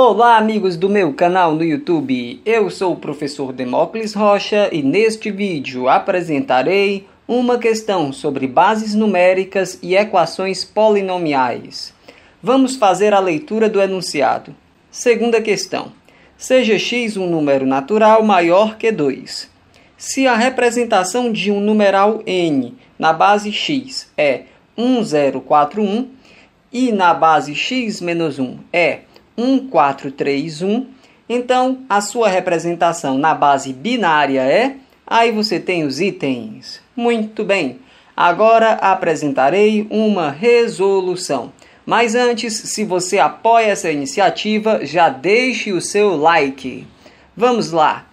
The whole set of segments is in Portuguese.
Olá, amigos do meu canal no YouTube. Eu sou o professor Demócles Rocha e neste vídeo apresentarei uma questão sobre bases numéricas e equações polinomiais. Vamos fazer a leitura do enunciado. Segunda questão. Seja x um número natural maior que 2. Se a representação de um numeral n na base x é 1041 e na base x menos 1 é 1431. Então, a sua representação na base binária é. Aí você tem os itens. Muito bem. Agora apresentarei uma resolução. Mas antes, se você apoia essa iniciativa, já deixe o seu like. Vamos lá.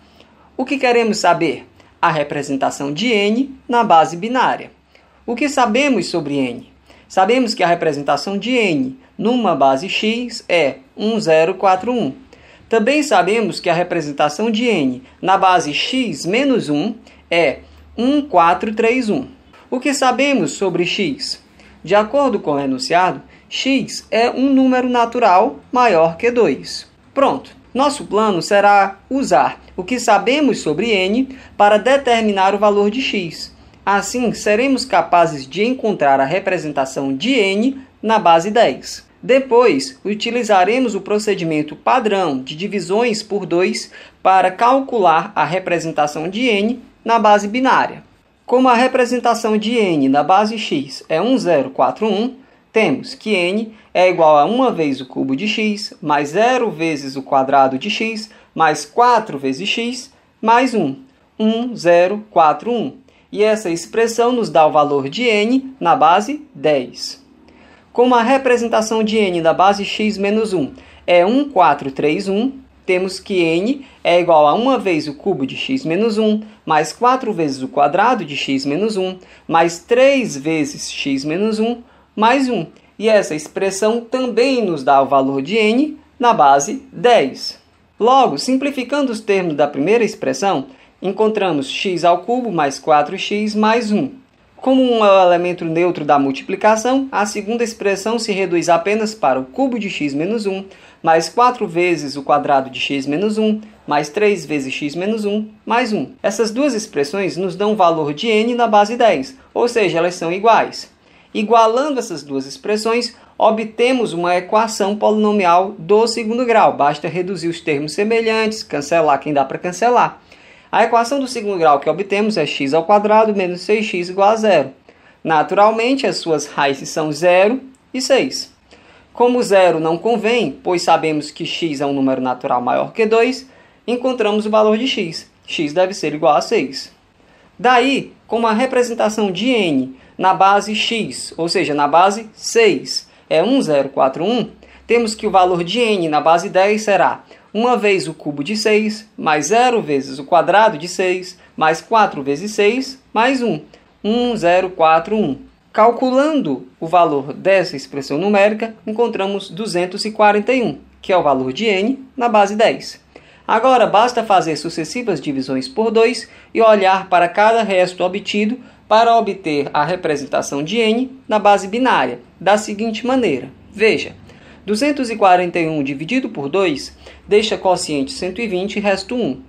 O que queremos saber? A representação de n na base binária. O que sabemos sobre n? Sabemos que a representação de n numa base X é 1041. Também sabemos que a representação de n na base x menos 1 é 1431. O que sabemos sobre x? De acordo com o enunciado, x é um número natural maior que 2. Pronto. Nosso plano será usar o que sabemos sobre n para determinar o valor de x. Assim, seremos capazes de encontrar a representação de n na base 10. Depois, utilizaremos o procedimento padrão de divisões por 2 para calcular a representação de n na base binária. Como a representação de n na base x é 1041, temos que n é igual a 1 vezes o cubo de x, mais 0 vezes o quadrado de x, mais 4 vezes x, mais 1. 1, 0, 4, 1. E essa expressão nos dá o valor de n na base 10. Como a representação de n da base x menos 1 é 1, 4, 3, 1, temos que n é igual a 1 vezes o cubo de x menos 1, mais 4 vezes o quadrado de x menos 1, mais 3 vezes x menos 1, mais 1. E essa expressão também nos dá o valor de n na base 10. Logo, simplificando os termos da primeira expressão, encontramos x ao cubo mais 4x mais 1. Como um elemento neutro da multiplicação, a segunda expressão se reduz apenas para o cubo de x menos 1, mais 4 vezes o quadrado de x menos 1, mais 3 vezes x menos 1, mais 1. Essas duas expressões nos dão o valor de n na base 10, ou seja, elas são iguais. Igualando essas duas expressões, obtemos uma equação polinomial do segundo grau. Basta reduzir os termos semelhantes, cancelar quem dá para cancelar. A equação do segundo grau que obtemos é x ao quadrado menos 6x igual a zero. Naturalmente, as suas raízes são 0 e 6. Como zero não convém, pois sabemos que x é um número natural maior que 2, encontramos o valor de x. x deve ser igual a 6. Daí, como a representação de n na base x, ou seja, na base 6, é 1041, temos que o valor de n na base 10 será 1 vez o cubo de 6, mais 0 vezes o quadrado de 6, mais 4 vezes 6, mais 1. 1, 0, 4, 1. Calculando o valor dessa expressão numérica, encontramos 241, que é o valor de n na base 10. Agora, basta fazer sucessivas divisões por 2 e olhar para cada resto obtido para obter a representação de n na base binária, da seguinte maneira. Veja, 241 dividido por 2 deixa quociente 120 e resto 1.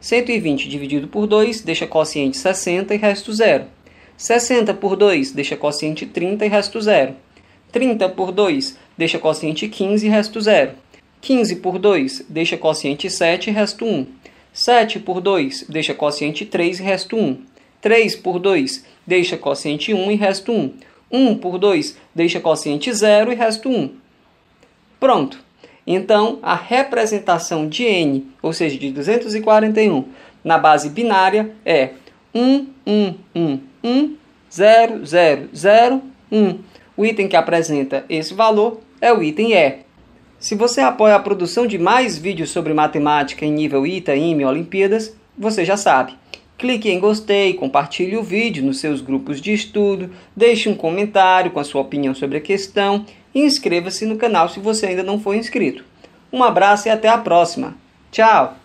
120 dividido por 2 deixa quociente 60 e resto 0. 60 por 2 deixa quociente 30 e resto 0. 30 por 2 deixa quociente 15 e resto 0. 15 por 2 deixa quociente 7 e resto 1. 7 por 2 deixa quociente 3 e resto 1. 3 por 2 deixa quociente 1 e resto 1. 1 por 2 deixa quociente 0 e resto 1. Pronto. Então, a representação de n, ou seja, de 241, na base binária é 1, 1, 1, 1, 0, 0, 0, 1. O item que apresenta esse valor é o item E. Se você apoia a produção de mais vídeos sobre matemática em nível ITA, IME, Olimpíadas, você já sabe. Clique em gostei, compartilhe o vídeo nos seus grupos de estudo, deixe um comentário com a sua opinião sobre a questão e inscreva-se no canal se você ainda não for inscrito. Um abraço e até a próxima. Tchau!